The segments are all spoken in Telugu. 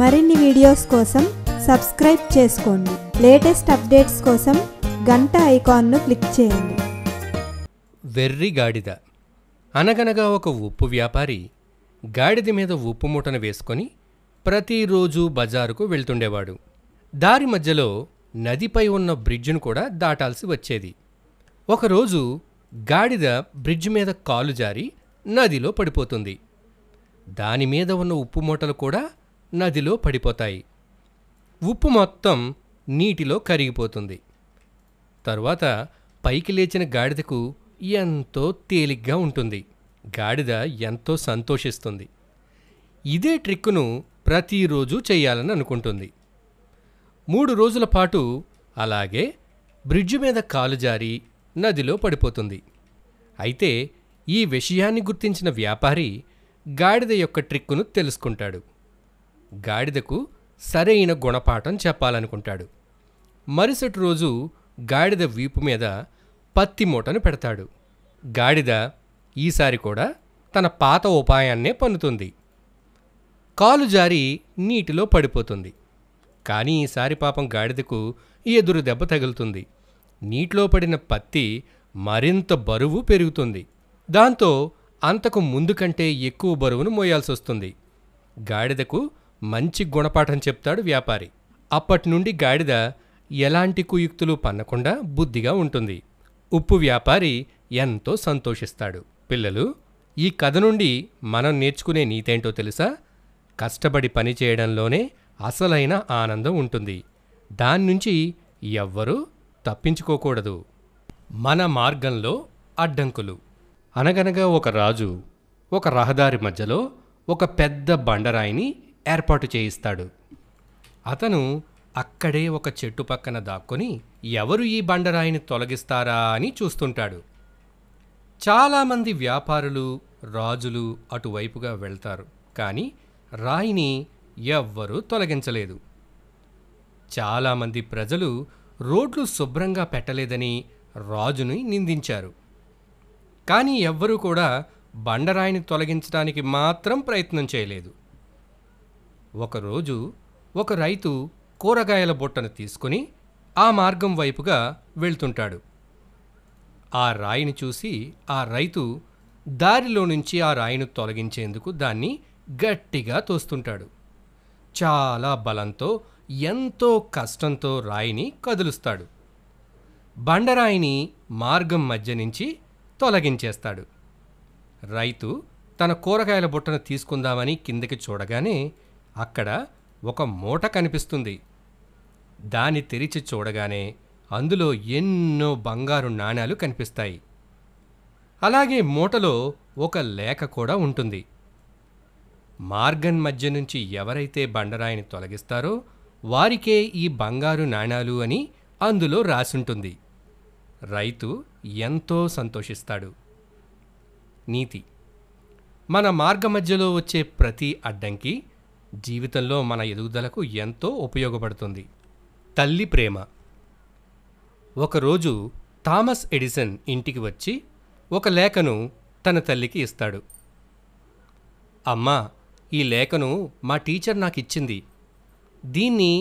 మరిన్ని వీడియోస్ కోసం సబ్స్క్రైబ్ చేసుకోండి లేటెస్ట్ అప్డేట్స్ కోసం గంట ఐకాన్ను క్లిక్ చేయండి వెర్రి గాడిద అనగనగా ఒక ఉప్పు వ్యాపారి గాడిద మీద ఉప్పు మూటను వేసుకొని ప్రతిరోజు బజారుకు వెళ్తుండేవాడు దారి మధ్యలో నదిపై ఉన్న బ్రిడ్జ్ను కూడా దాటాల్సి వచ్చేది ఒకరోజు గాడిద బ్రిడ్జ్ మీద కాలు జారి నదిలో పడిపోతుంది దానిమీద ఉన్న ఉప్పు మూటలు కూడా నదిలో పడిపోతాయి ఉప్పు మొత్తం నీటిలో కరిగిపోతుంది తరువాత పైకి లేచిన గాడిదకు ఎంతో తేలిగ్గా ఉంటుంది గాడిద ఎంతో సంతోషిస్తుంది ఇదే ట్రిక్కును ప్రతిరోజు చేయాలని అనుకుంటుంది మూడు రోజుల పాటు అలాగే బ్రిడ్జ్ మీద కాలు జారి నదిలో పడిపోతుంది అయితే ఈ విషయాన్ని గుర్తించిన వ్యాపారి గాడిద యొక్క ట్రిక్కును తెలుసుకుంటాడు గాడిదకు సరైన గుణపాఠం చెప్పాలనుకుంటాడు మరుసటి రోజు గాడిద వీపు మీద పత్తి మూటను పెడతాడు గాడిద ఈసారి కూడా తన పాత ఉపాయాన్నే పన్నుతుంది కాలు జారి నీటిలో పడిపోతుంది కానీ ఈసారి పాపం గాడిదకు ఎదురు దెబ్బ తగులుతుంది నీటిలో పడిన పత్తి మరింత బరువు పెరుగుతుంది దాంతో అంతకు ముందు కంటే ఎక్కువ బరువును మోయాల్సి వస్తుంది గాడిదకు మంచి గుణపాఠం చెప్తాడు వ్యాపారి అప్పటి నుండి గాడిద ఎలాంటి కుయుక్తులు పన్నకుండా బుద్ధిగా ఉంటుంది ఉప్పు వ్యాపారి ఎంతో సంతోషిస్తాడు పిల్లలు ఈ కథ నుండి మనం నేర్చుకునే నీతేంటో తెలుసా కష్టపడి పనిచేయడంలోనే అసలైన ఆనందం ఉంటుంది దాని నుంచి ఎవ్వరూ తప్పించుకోకూడదు మన మార్గంలో అడ్డంకులు అనగనగా ఒక రాజు ఒక రహదారి మధ్యలో ఒక పెద్ద బండరాయిని ఏర్పాటు చేయిస్తాడు అతను అక్కడే ఒక చెట్టు పక్కన దాక్కొని ఎవరు ఈ బండరాయిని తొలగిస్తారా అని చూస్తుంటాడు చాలామంది వ్యాపారులు రాజులు అటువైపుగా వెళ్తారు కానీ రాయిని ఎవ్వరూ తొలగించలేదు చాలామంది ప్రజలు రోడ్లు శుభ్రంగా పెట్టలేదని రాజుని నిందించారు కానీ ఎవ్వరూ కూడా బండరాయిని తొలగించడానికి మాత్రం ప్రయత్నం చేయలేదు ఒకరోజు ఒక రైతు కూరగాయల బుట్టను తీసుకుని ఆ మార్గం వైపుగా వెళ్తుంటాడు ఆ రాయిని చూసి ఆ రైతు దారిలో నుంచి ఆ రాయిని తొలగించేందుకు దాన్ని గట్టిగా తోస్తుంటాడు చాలా బలంతో ఎంతో కష్టంతో రాయిని కదులుస్తాడు బండరాయిని మార్గం మధ్య నుంచి తొలగించేస్తాడు రైతు తన కూరగాయల బుట్టను తీసుకుందామని కిందకి చూడగానే అక్కడ ఒక మూట కనిపిస్తుంది దాని తెరిచి చూడగానే అందులో ఎన్నో బంగారు నాణాలు కనిపిస్తాయి అలాగే మూటలో ఒక లేఖ కూడా ఉంటుంది మార్గం మధ్య నుంచి ఎవరైతే బండరాయిని తొలగిస్తారో వారికే ఈ బంగారు నాణాలు అని అందులో రాసుంటుంది రైతు ఎంతో సంతోషిస్తాడు నీతి మన మార్గ మధ్యలో వచ్చే ప్రతి అడ్డంకి జీవితంలో మన ఎదుగుదలకు ఎంతో ఉపయోగపడుతుంది తల్లి ప్రేమ ఒకరోజు థామస్ ఎడిసన్ ఇంటికి వచ్చి ఒక లేఖను తన తల్లికి ఇస్తాడు అమ్మా ఈ లేఖను మా టీచర్ నాకు ఇచ్చింది దీన్ని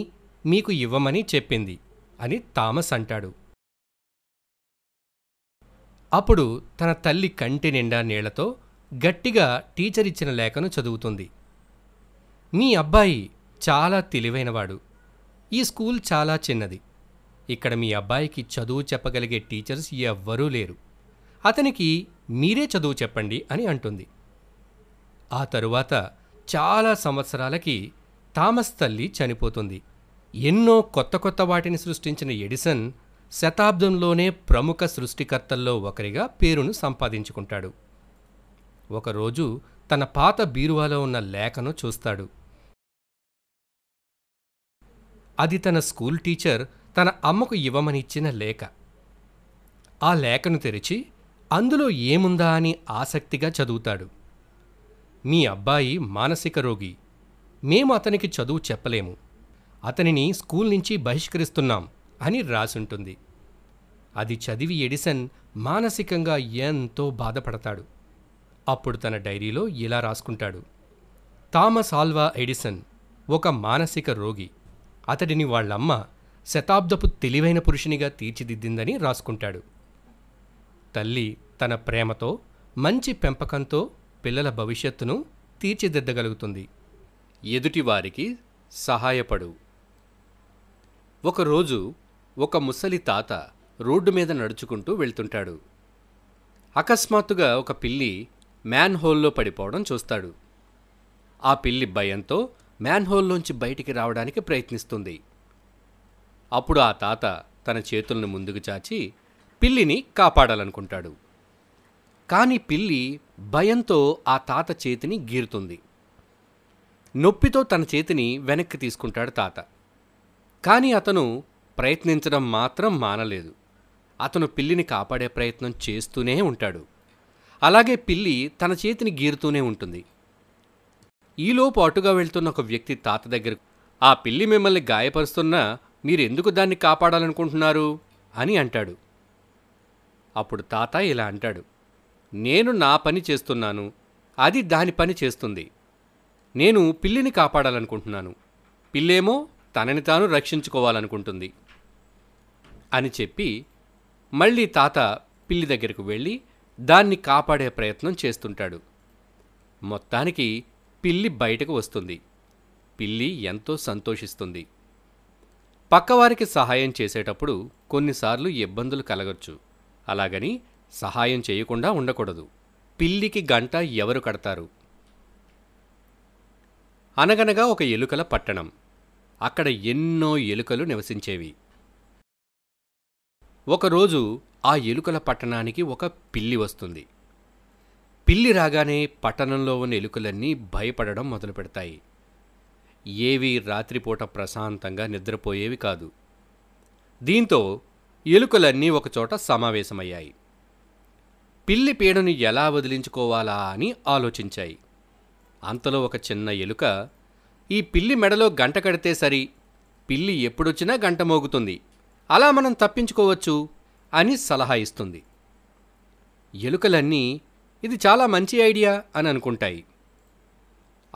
మీకు ఇవ్వమని చెప్పింది అని థామస్ అంటాడు అప్పుడు తన తల్లి కంటి నిండా నీళ్లతో గట్టిగా టీచర్ ఇచ్చిన లేఖను చదువుతుంది మీ అబ్బాయి చాలా తెలివైనవాడు ఈ స్కూల్ చాలా చిన్నది ఇక్కడ మీ అబ్బాయికి చదువు చెప్పగలిగే టీచర్స్ ఎవ్వరూ లేరు అతనికి మీరే చదువు చెప్పండి అని అంటుంది ఆ తరువాత చాలా సంవత్సరాలకి థామస్ తల్లి చనిపోతుంది ఎన్నో కొత్త కొత్త వాటిని సృష్టించిన ఎడిసన్ శతాబ్దంలోనే ప్రముఖ సృష్టికర్తల్లో ఒకరిగా పేరును సంపాదించుకుంటాడు ఒకరోజు తన పాత బీరువాలో ఉన్న లేఖను చూస్తాడు అది తన స్కూల్ టీచర్ తన అమ్మకు ఇవ్వమనిచ్చిన లేఖ ఆ లేఖను తెరిచి అందులో ఏముందా అని ఆసక్తిగా చదువుతాడు మీ అబ్బాయి మానసిక రోగి మేము అతనికి చదువు చెప్పలేము అతనిని స్కూల్ నుంచి బహిష్కరిస్తున్నాం అని రాసుంటుంది అది చదివి ఎడిసన్ మానసికంగా ఎంతో బాధపడతాడు అప్పుడు తన డైరీలో ఇలా రాసుకుంటాడు థామస్ ఆల్వా ఎడిసన్ ఒక మానసిక రోగి అతడిని వాళ్ళమ్మ శతాబ్దపు తెలివైన పురుషునిగా తీర్చిదిద్దిందని రాసుకుంటాడు తల్లి తన ప్రేమతో మంచి పెంపకంతో పిల్లల భవిష్యత్తును తీర్చిదిద్దగలుగుతుంది ఎదుటివారికి సహాయపడు ఒకరోజు ఒక ముసలి తాత రోడ్డు మీద నడుచుకుంటూ వెళ్తుంటాడు అకస్మాత్తుగా ఒక పిల్లి మ్యాన్ హోల్లో పడిపోవడం చూస్తాడు ఆ పిల్లి భయంతో మ్యాన్ హోల్లోంచి బయటికి రావడానికి ప్రయత్నిస్తుంది అప్పుడు ఆ తాత తన చేతులను ముందుకు చాచి పిల్లిని కాపాడాలనుకుంటాడు కానీ పిల్లి భయంతో ఆ తాత చేతిని గీరుతుంది నొప్పితో తన చేతిని వెనక్కి తీసుకుంటాడు తాత కానీ అతను ప్రయత్నించడం మాత్రం మానలేదు అతను పిల్లిని కాపాడే ప్రయత్నం చేస్తూనే ఉంటాడు అలాగే పిల్లి తన చేతిని గీరుతూనే ఉంటుంది ఈలోపు అటుగా వెళ్తున్న ఒక వ్యక్తి తాత దగ్గర ఆ పిల్లి మిమ్మల్ని గాయపరుస్తున్నా మీరెందుకు దాన్ని కాపాడాలనుకుంటున్నారు అని అంటాడు అప్పుడు తాత ఇలా అంటాడు నేను నా పని చేస్తున్నాను అది దాని పని చేస్తుంది నేను పిల్లిని కాపాడాలనుకుంటున్నాను పిల్లేమో తనని తాను రక్షించుకోవాలనుకుంటుంది అని చెప్పి మళ్ళీ తాత పిల్లి దగ్గరకు వెళ్ళి దాన్ని కాపాడే ప్రయత్నం చేస్తుంటాడు మొత్తానికి పిల్లి బయటకు వస్తుంది పిల్లి ఎంతో సంతోషిస్తుంది పక్కవారికి సహాయం చేసేటప్పుడు కొన్నిసార్లు ఇబ్బందులు కలగొచ్చు అలాగని సహాయం చేయకుండా ఉండకూడదు పిల్లికి గంట ఎవరు కడతారు అనగనగా ఒక ఎలుకల పట్టణం అక్కడ ఎన్నో ఎలుకలు నివసించేవి ఒకరోజు ఆ ఎలుకల పట్టణానికి ఒక పిల్లి వస్తుంది పిల్లి రాగానే పట్టణంలో ఉన్న ఎలుకలన్నీ భయపడడం మొదలు పెడతాయి ఏవి రాత్రిపూట ప్రశాంతంగా నిద్రపోయేవి కాదు దీంతో ఎలుకలన్నీ ఒకచోట సమావేశమయ్యాయి పిల్లి పీడను ఎలా వదిలించుకోవాలా అని ఆలోచించాయి అంతలో ఒక చిన్న ఎలుక ఈ పిల్లి మెడలో గంట కడితే సరి పిల్లి ఎప్పుడొచ్చినా గంట మోగుతుంది అలా మనం తప్పించుకోవచ్చు అని సలహా ఇస్తుంది ఎలుకలన్నీ ఇది చాలా మంచి ఐడియా అని అనుకుంటాయి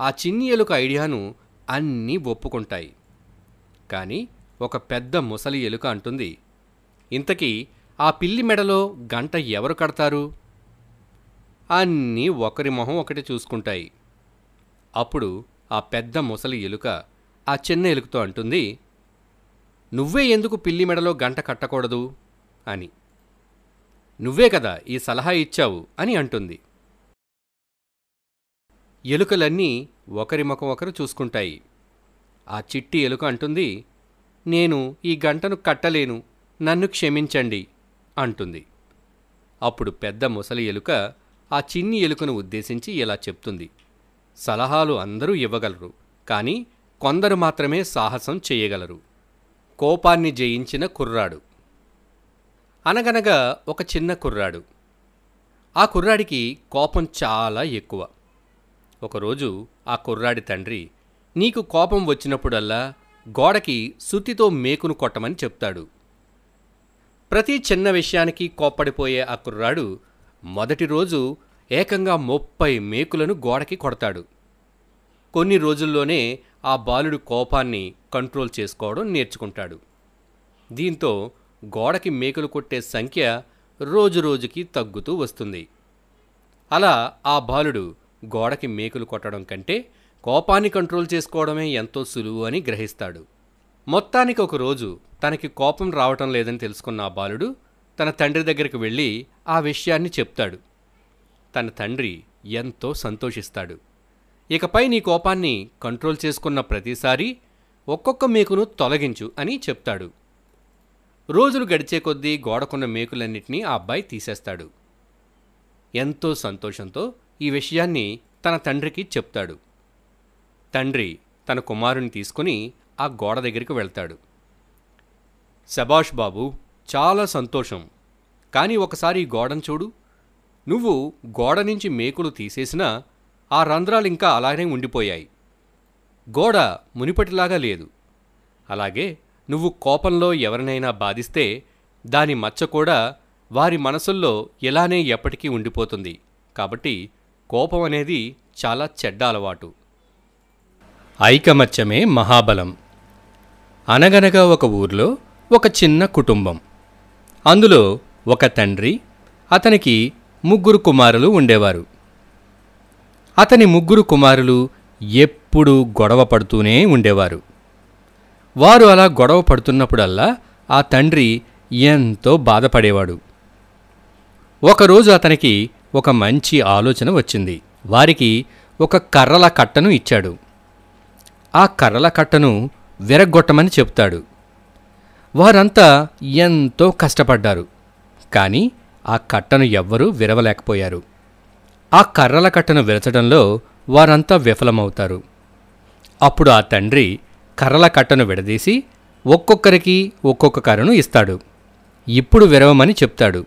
ఆ చిన్ని ఎలుక ఐడియాను అన్నీ ఒప్పుకుంటాయి కానీ ఒక పెద్ద ముసలి ఎలుక అంటుంది ఇంతకీ ఆ పిల్లి మెడలో గంట ఎవరు కడతారు అన్నీ ఒకరి మొహం ఒకటి చూసుకుంటాయి అప్పుడు ఆ పెద్ద ముసలి ఎలుక ఆ చిన్న ఎలుకతో అంటుంది నువ్వే ఎందుకు పిల్లి మెడలో గంట కట్టకూడదు అని నువ్వే కదా ఈ సలహా ఇచ్చావు అని అంటుంది ఎలుకలన్నీ ఒకరి ముఖం ఒకరు చూసుకుంటాయి ఆ చిట్టి ఎలుక అంటుంది నేను ఈ గంటను కట్టలేను నన్ను క్షమించండి అంటుంది అప్పుడు పెద్ద ముసలి ఎలుక ఆ చిన్ని ఎలుకను ఉద్దేశించి ఇలా చెప్తుంది సలహాలు అందరూ ఇవ్వగలరు కానీ కొందరు మాత్రమే సాహసం చేయగలరు కోపాన్ని జయించిన కుర్రాడు అనగనగా ఒక చిన్న కుర్రాడు ఆ కుర్రాడికి కోపం చాలా ఎక్కువ ఒకరోజు ఆ కుర్రాడి తండ్రి నీకు కోపం వచ్చినప్పుడల్లా గోడకి సుత్తితో మేకును కొట్టమని చెప్తాడు ప్రతి చిన్న విషయానికి కోప్పడిపోయే ఆ కుర్రాడు మొదటి రోజు ఏకంగా ముప్పై మేకులను గోడకి కొడతాడు కొన్ని రోజుల్లోనే ఆ బాలుడు కోపాన్ని కంట్రోల్ చేసుకోవడం నేర్చుకుంటాడు దీంతో గోడకి మేకులు కొట్టే సంఖ్య రోజురోజుకి తగ్గుతూ వస్తుంది అలా ఆ బాలుడు గోడకి మేకులు కొట్టడం కంటే కోపాన్ని కంట్రోల్ చేసుకోవడమే ఎంతో సులువు అని గ్రహిస్తాడు మొత్తానికి ఒకరోజు తనకి కోపం రావటం లేదని తెలుసుకున్న ఆ బాలుడు తన తండ్రి దగ్గరికి వెళ్ళి ఆ విషయాన్ని చెప్తాడు తన తండ్రి ఎంతో సంతోషిస్తాడు ఇకపై నీ కోపాన్ని కంట్రోల్ చేసుకున్న ప్రతిసారి ఒక్కొక్క మేకును తొలగించు అని చెప్తాడు రోజులు గడిచే కొద్దీ గోడకున్న మేకులన్నింటినీ ఆ అబ్బాయి తీసేస్తాడు ఎంతో సంతోషంతో ఈ విషయాన్ని తన తండ్రికి చెప్తాడు తండ్రి తన కుమారుని తీసుకుని ఆ గోడ దగ్గరికి వెళ్తాడు సభాష్ బాబు చాలా సంతోషం కానీ ఒకసారి ఈ గోడను చూడు నువ్వు గోడ నుంచి మేకులు తీసేసినా ఆ రంధ్రాలు ఇంకా అలాగే ఉండిపోయాయి గోడ మునిపటిలాగా లేదు అలాగే నువ్వు కోపంలో ఎవరినైనా బాధిస్తే దాని మచ్చ కూడా వారి మనసుల్లో ఎలానే ఎప్పటికీ ఉండిపోతుంది కాబట్టి కోపం అనేది చాలా చెడ్డ అలవాటు ఐకమత్యమే మహాబలం అనగనగా ఒక ఊర్లో ఒక చిన్న కుటుంబం అందులో ఒక తండ్రి అతనికి ముగ్గురు కుమారులు ఉండేవారు అతని ముగ్గురు కుమారులు ఎప్పుడూ గొడవ పడుతూనే ఉండేవారు వారు అలా గొడవ పడుతున్నప్పుడల్లా ఆ తండ్రి ఎంతో బాధపడేవాడు ఒకరోజు అతనికి ఒక మంచి ఆలోచన వచ్చింది వారికి ఒక కర్రల కట్టను ఇచ్చాడు ఆ కర్రల కట్టను విరగ్గొట్టమని చెప్తాడు వారంతా ఎంతో కష్టపడ్డారు కానీ ఆ కట్టను ఎవ్వరూ విరవలేకపోయారు ఆ కర్రల కట్టను విరచడంలో వారంతా విఫలమవుతారు అప్పుడు ఆ తండ్రి కర్రల కట్టను విడదీసి ఒక్కొక్కరికి ఒక్కొక్క కర్రను ఇస్తాడు ఇప్పుడు విరవమని చెప్తాడు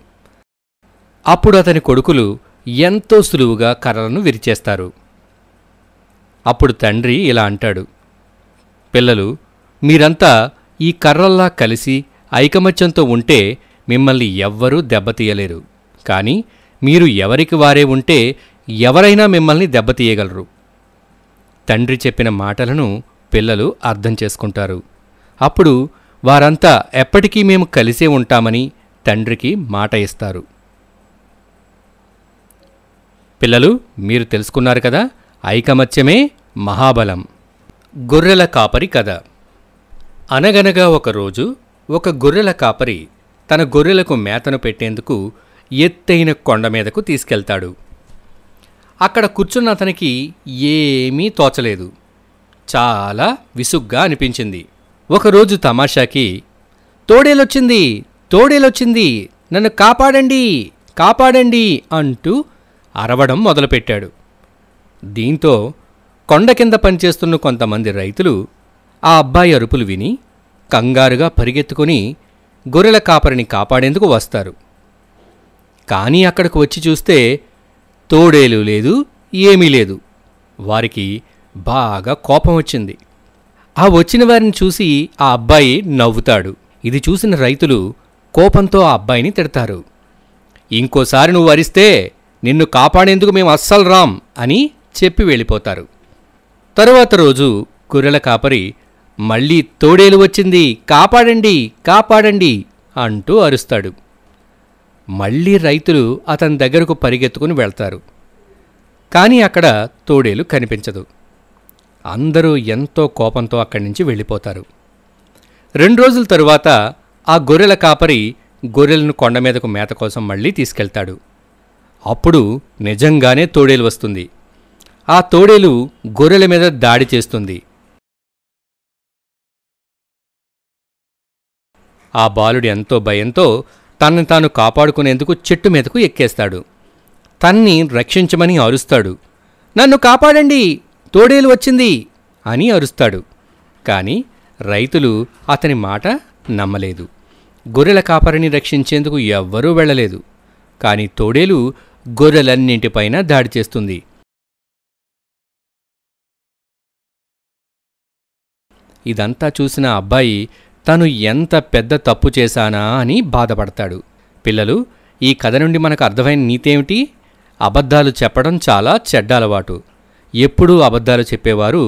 అప్పుడు అతని కొడుకులు ఎంతో సులువుగా కర్రలను విరిచేస్తారు అప్పుడు తండ్రి ఇలా అంటాడు పిల్లలు మీరంతా ఈ కర్రల్లా కలిసి ఐకమత్యంతో ఉంటే మిమ్మల్ని ఎవ్వరూ దెబ్బతీయలేరు కానీ మీరు ఎవరికి వారే ఉంటే ఎవరైనా మిమ్మల్ని దెబ్బతీయగలరు తండ్రి చెప్పిన మాటలను పిల్లలు అర్థం చేసుకుంటారు అప్పుడు వారంతా ఎప్పటికీ మేము కలిసే ఉంటామని తండ్రికి మాట ఇస్తారు పిల్లలు మీరు తెలుసుకున్నారు కదా ఐకమత్యమే మహాబలం గొర్రెల కాపరి కథ అనగనగా ఒకరోజు ఒక గొర్రెల కాపరి తన గొర్రెలకు మేతను పెట్టేందుకు ఎత్తైన కొండ మీదకు తీసుకెళ్తాడు అక్కడ కూర్చున్న అతనికి ఏమీ తోచలేదు చాలా విసుగ్గా అనిపించింది ఒకరోజు తమాషాకి తోడేలొచ్చింది తోడేలొచ్చింది నన్ను కాపాడండి కాపాడండి అంటూ అరవడం మొదలుపెట్టాడు దీంతో కొండ కింద పనిచేస్తున్న కొంతమంది రైతులు ఆ అబ్బాయి అరుపులు విని కంగారుగా పరిగెత్తుకుని గొర్రెల కాపరిని కాపాడేందుకు వస్తారు కానీ అక్కడికి వచ్చి చూస్తే తోడేలు లేదు ఏమీ లేదు వారికి బాగా కోపం వచ్చింది ఆ వచ్చిన వారిని చూసి ఆ అబ్బాయి నవ్వుతాడు ఇది చూసిన రైతులు కోపంతో ఆ అబ్బాయిని తిడతారు ఇంకోసారి నువ్వు అరిస్తే నిన్ను కాపాడేందుకు మేము అస్సలు రాం అని చెప్పి వెళ్ళిపోతారు తరువాత రోజు గొర్రెల కాపరి మళ్ళీ తోడేలు వచ్చింది కాపాడండి కాపాడండి అంటూ అరుస్తాడు మళ్ళీ రైతులు అతని దగ్గరకు పరిగెత్తుకుని వెళ్తారు కానీ అక్కడ తోడేలు కనిపించదు అందరూ ఎంతో కోపంతో అక్కడి నుంచి వెళ్ళిపోతారు రెండు రోజుల తరువాత ఆ గొర్రెల కాపరి గొర్రెలను కొండ మీదకు మేత కోసం మళ్ళీ తీసుకెళ్తాడు అప్పుడు నిజంగానే తోడేలు వస్తుంది ఆ తోడేలు గొర్రెల మీద దాడి చేస్తుంది ఆ బాలుడు ఎంతో భయంతో తనని తాను కాపాడుకునేందుకు చెట్టు మీదకు ఎక్కేస్తాడు తన్ని రక్షించమని అరుస్తాడు నన్ను కాపాడండి తోడేలు వచ్చింది అని అరుస్తాడు కానీ రైతులు అతని మాట నమ్మలేదు గొర్రెల కాపరిని రక్షించేందుకు ఎవ్వరూ వెళ్ళలేదు కానీ తోడేలు గొర్రెలన్నింటిపైన దాడి చేస్తుంది ఇదంతా చూసిన అబ్బాయి తను ఎంత పెద్ద తప్పు చేశానా అని బాధపడతాడు పిల్లలు ఈ కథ నుండి మనకు అర్థమైన నీతేమిటి అబద్ధాలు చెప్పడం చాలా చెడ్డ అలవాటు ఎప్పుడూ అబద్ధాలు చెప్పేవారు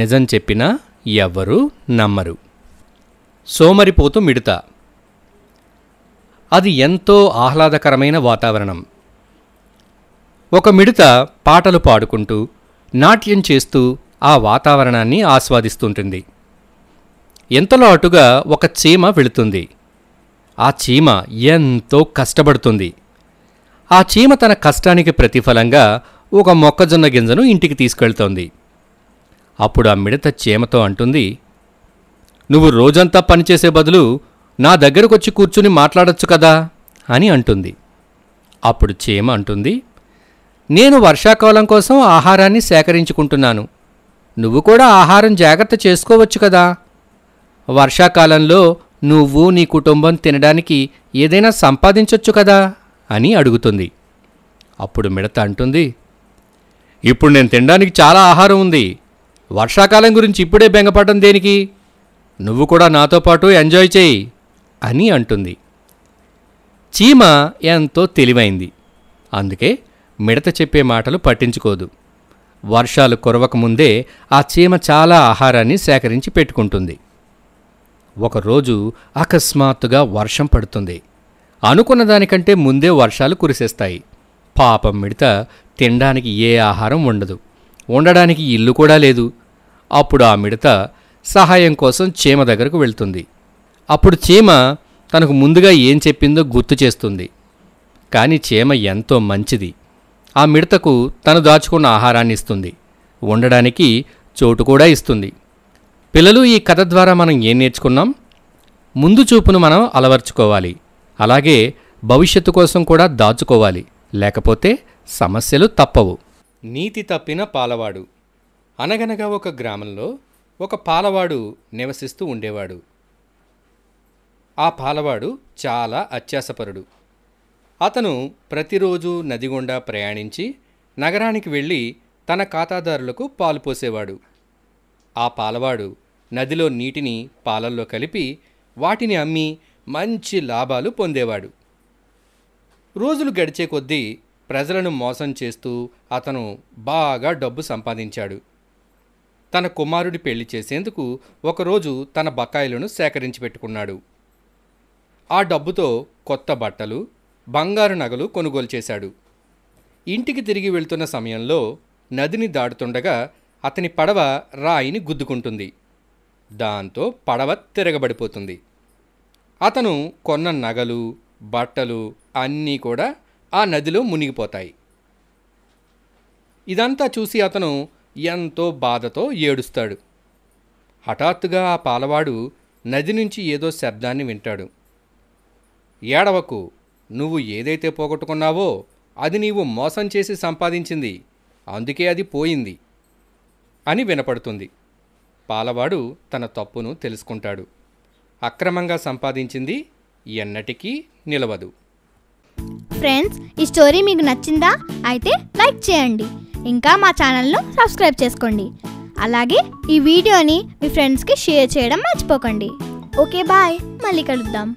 నిజం చెప్పినా ఎవ్వరూ నమ్మరు సోమరిపోతు మిడత అది ఎంతో ఆహ్లాదకరమైన వాతావరణం ఒక మిడత పాటలు పాడుకుంటూ నాట్యం చేస్తూ ఆ వాతావరణాన్ని ఆస్వాదిస్తుంటుంది ఎంతలో అటుగా ఒక చీమ వెళుతుంది ఆ చీమ ఎంతో కష్టపడుతుంది ఆ చీమ తన కష్టానికి ప్రతిఫలంగా ఒక మొక్కజొన్న గింజను ఇంటికి తీసుకెళ్తోంది అప్పుడు ఆ మిడత చేమతో అంటుంది నువ్వు రోజంతా పనిచేసే బదులు నా దగ్గరకొచ్చి కూర్చుని మాట్లాడచ్చు కదా అని అంటుంది అప్పుడు చేమ అంటుంది నేను వర్షాకాలం కోసం ఆహారాన్ని సేకరించుకుంటున్నాను నువ్వు కూడా ఆహారం జాగ్రత్త చేసుకోవచ్చు కదా వర్షాకాలంలో నువ్వు నీ కుటుంబం తినడానికి ఏదైనా సంపాదించవచ్చు కదా అని అడుగుతుంది అప్పుడు మిడత అంటుంది ఇప్పుడు నేను తినడానికి చాలా ఆహారం ఉంది వర్షాకాలం గురించి ఇప్పుడే బెంగపడటం దేనికి నువ్వు కూడా నాతో పాటు ఎంజాయ్ చేయి అని అంటుంది చీమ ఎంతో తెలివైంది అందుకే మిడత చెప్పే మాటలు పట్టించుకోదు వర్షాలు కురవకముందే ఆ చీమ చాలా ఆహారాన్ని సేకరించి పెట్టుకుంటుంది ఒకరోజు అకస్మాత్తుగా వర్షం పడుతుంది అనుకున్న దానికంటే ముందే వర్షాలు కురిసేస్తాయి పాపం మిడత తినడానికి ఏ ఆహారం ఉండదు ఉండడానికి ఇల్లు కూడా లేదు అప్పుడు ఆ మిడత సహాయం కోసం చీమ దగ్గరకు వెళ్తుంది అప్పుడు చీమ తనకు ముందుగా ఏం చెప్పిందో గుర్తు చేస్తుంది కానీ చీమ ఎంతో మంచిది ఆ మిడతకు తను దాచుకున్న ఆహారాన్ని ఇస్తుంది ఉండడానికి చోటు కూడా ఇస్తుంది పిల్లలు ఈ కథ ద్వారా మనం ఏం నేర్చుకున్నాం ముందు చూపును మనం అలవర్చుకోవాలి అలాగే భవిష్యత్తు కోసం కూడా దాచుకోవాలి లేకపోతే సమస్యలు తప్పవు నీతి తప్పిన పాలవాడు అనగనగా ఒక గ్రామంలో ఒక పాలవాడు నివసిస్తూ ఉండేవాడు ఆ పాలవాడు చాలా అత్యాసపరుడు అతను ప్రతిరోజు గుండా ప్రయాణించి నగరానికి వెళ్ళి తన ఖాతాదారులకు పాలు పోసేవాడు ఆ పాలవాడు నదిలో నీటిని పాలల్లో కలిపి వాటిని అమ్మి మంచి లాభాలు పొందేవాడు రోజులు గడిచే కొద్దీ ప్రజలను మోసం చేస్తూ అతను బాగా డబ్బు సంపాదించాడు తన కుమారుడి పెళ్లి చేసేందుకు ఒకరోజు తన బకాయిలను సేకరించి పెట్టుకున్నాడు ఆ డబ్బుతో కొత్త బట్టలు బంగారు నగలు కొనుగోలు చేశాడు ఇంటికి తిరిగి వెళ్తున్న సమయంలో నదిని దాడుతుండగా అతని పడవ రాయిని గుద్దుకుంటుంది దాంతో పడవ తిరగబడిపోతుంది అతను కొన్న నగలు బట్టలు అన్నీ కూడా ఆ నదిలో మునిగిపోతాయి ఇదంతా చూసి అతను ఎంతో బాధతో ఏడుస్తాడు హఠాత్తుగా ఆ పాలవాడు నది నుంచి ఏదో శబ్దాన్ని వింటాడు ఏడవకు నువ్వు ఏదైతే పోగొట్టుకున్నావో అది నీవు మోసం చేసి సంపాదించింది అందుకే అది పోయింది అని వినపడుతుంది పాలవాడు తన తప్పును తెలుసుకుంటాడు అక్రమంగా సంపాదించింది ఎన్నటికీ నిలవదు ఫ్రెండ్స్ ఈ స్టోరీ మీకు నచ్చిందా అయితే లైక్ చేయండి ఇంకా మా ఛానల్ను సబ్స్క్రైబ్ చేసుకోండి అలాగే ఈ వీడియోని మీ ఫ్రెండ్స్కి షేర్ చేయడం మర్చిపోకండి ఓకే బాయ్ మళ్ళీ కలుద్దాం